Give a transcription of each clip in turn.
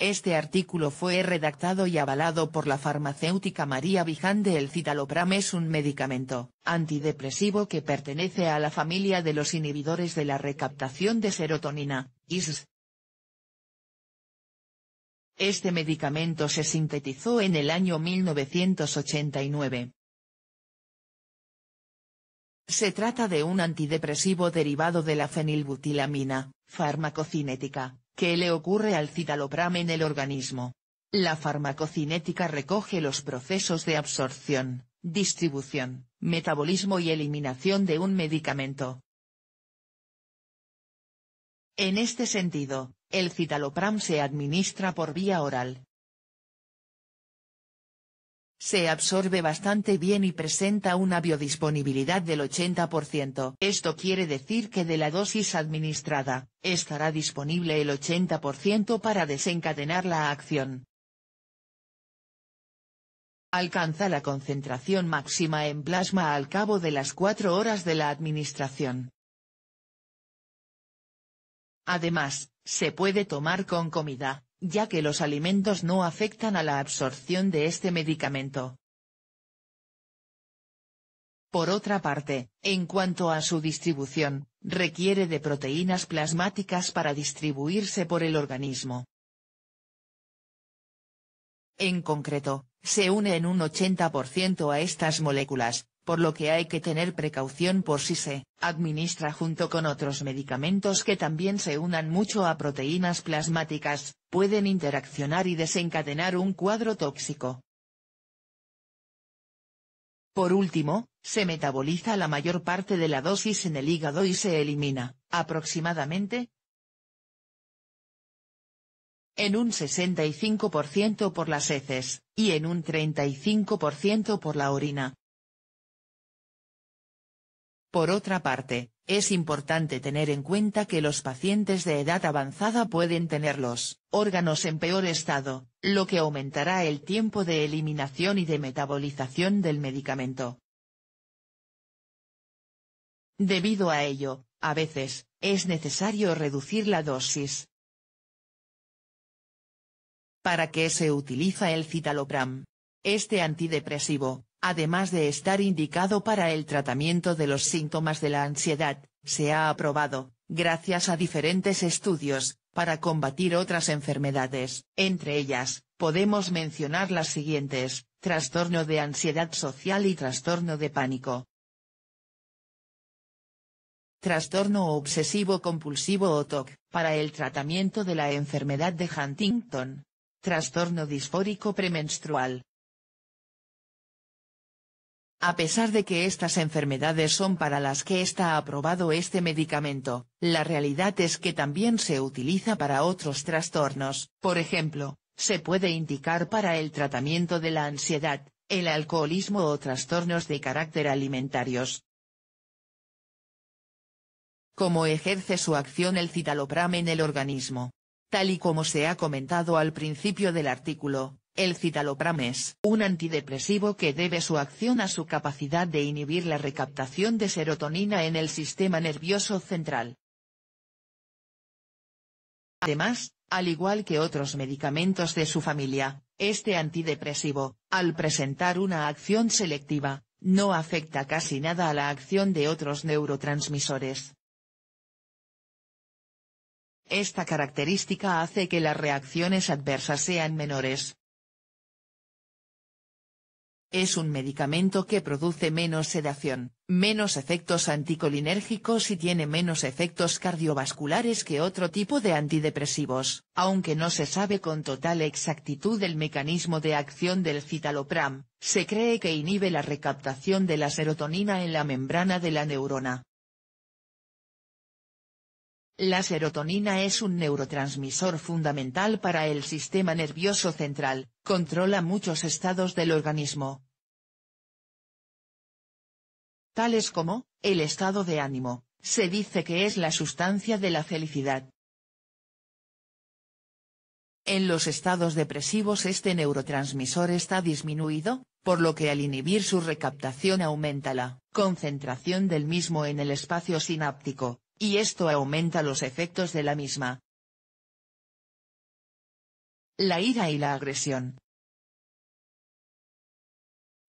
Este artículo fue redactado y avalado por la farmacéutica María Vijande. El citalopram es un medicamento antidepresivo que pertenece a la familia de los inhibidores de la recaptación de serotonina, ISS. Este medicamento se sintetizó en el año 1989. Se trata de un antidepresivo derivado de la fenilbutilamina, farmacocinética, ¿Qué le ocurre al citalopram en el organismo? La farmacocinética recoge los procesos de absorción, distribución, metabolismo y eliminación de un medicamento. En este sentido, el citalopram se administra por vía oral, se absorbe bastante bien y presenta una biodisponibilidad del 80%. Esto quiere decir que de la dosis administrada, estará disponible el 80% para desencadenar la acción. Alcanza la concentración máxima en plasma al cabo de las 4 horas de la administración. Además, se puede tomar con comida, ya que los alimentos no afectan a la absorción de este medicamento. Por otra parte, en cuanto a su distribución, requiere de proteínas plasmáticas para distribuirse por el organismo. En concreto, se une en un 80% a estas moléculas, por lo que hay que tener precaución por si se administra junto con otros medicamentos que también se unan mucho a proteínas plasmáticas, pueden interaccionar y desencadenar un cuadro tóxico. Por último, se metaboliza la mayor parte de la dosis en el hígado y se elimina, aproximadamente, en un 65% por las heces, y en un 35% por la orina, por otra parte, es importante tener en cuenta que los pacientes de edad avanzada pueden tener los órganos en peor estado, lo que aumentará el tiempo de eliminación y de metabolización del medicamento. Debido a ello, a veces, es necesario reducir la dosis. ¿Para qué se utiliza el citalopram? Este antidepresivo, además de estar indicado para el tratamiento de los síntomas de la ansiedad, se ha aprobado, gracias a diferentes estudios, para combatir otras enfermedades. Entre ellas, podemos mencionar las siguientes, trastorno de ansiedad social y trastorno de pánico. Trastorno obsesivo compulsivo o TOC, para el tratamiento de la enfermedad de Huntington. Trastorno disfórico premenstrual, a pesar de que estas enfermedades son para las que está aprobado este medicamento, la realidad es que también se utiliza para otros trastornos, por ejemplo, se puede indicar para el tratamiento de la ansiedad, el alcoholismo o trastornos de carácter alimentarios. ¿Cómo ejerce su acción el citalopram en el organismo? Tal y como se ha comentado al principio del artículo, el citalopram es un antidepresivo que debe su acción a su capacidad de inhibir la recaptación de serotonina en el sistema nervioso central. Además, al igual que otros medicamentos de su familia, este antidepresivo, al presentar una acción selectiva, no afecta casi nada a la acción de otros neurotransmisores. Esta característica hace que las reacciones adversas sean menores, es un medicamento que produce menos sedación, menos efectos anticolinérgicos y tiene menos efectos cardiovasculares que otro tipo de antidepresivos, aunque no se sabe con total exactitud el mecanismo de acción del citalopram, se cree que inhibe la recaptación de la serotonina en la membrana de la neurona, la serotonina es un neurotransmisor fundamental para el sistema nervioso central, controla muchos estados del organismo. Tales como, el estado de ánimo, se dice que es la sustancia de la felicidad. En los estados depresivos este neurotransmisor está disminuido, por lo que al inhibir su recaptación aumenta la concentración del mismo en el espacio sináptico, y esto aumenta los efectos de la misma. La ira y la agresión.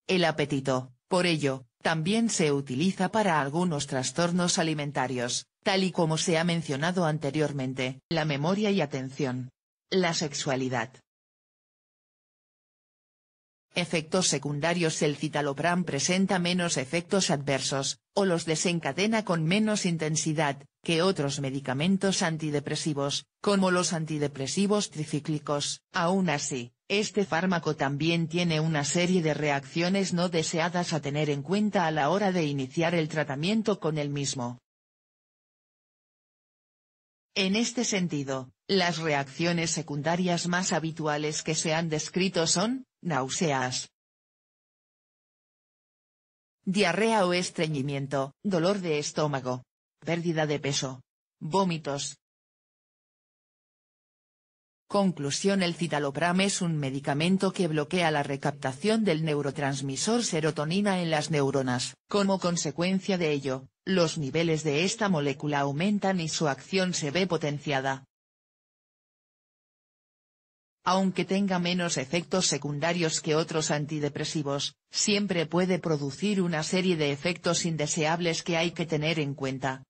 El apetito, por ello, también se utiliza para algunos trastornos alimentarios, tal y como se ha mencionado anteriormente, la memoria y atención. La sexualidad, Efectos secundarios El citalopram presenta menos efectos adversos, o los desencadena con menos intensidad, que otros medicamentos antidepresivos, como los antidepresivos tricíclicos. Aún así, este fármaco también tiene una serie de reacciones no deseadas a tener en cuenta a la hora de iniciar el tratamiento con el mismo. En este sentido, las reacciones secundarias más habituales que se han descrito son, Náuseas. Diarrea o estreñimiento, dolor de estómago, pérdida de peso, vómitos. Conclusión El citalopram es un medicamento que bloquea la recaptación del neurotransmisor serotonina en las neuronas. Como consecuencia de ello, los niveles de esta molécula aumentan y su acción se ve potenciada aunque tenga menos efectos secundarios que otros antidepresivos, siempre puede producir una serie de efectos indeseables que hay que tener en cuenta.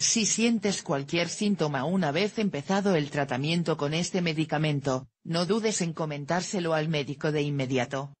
Si sientes cualquier síntoma una vez empezado el tratamiento con este medicamento, no dudes en comentárselo al médico de inmediato.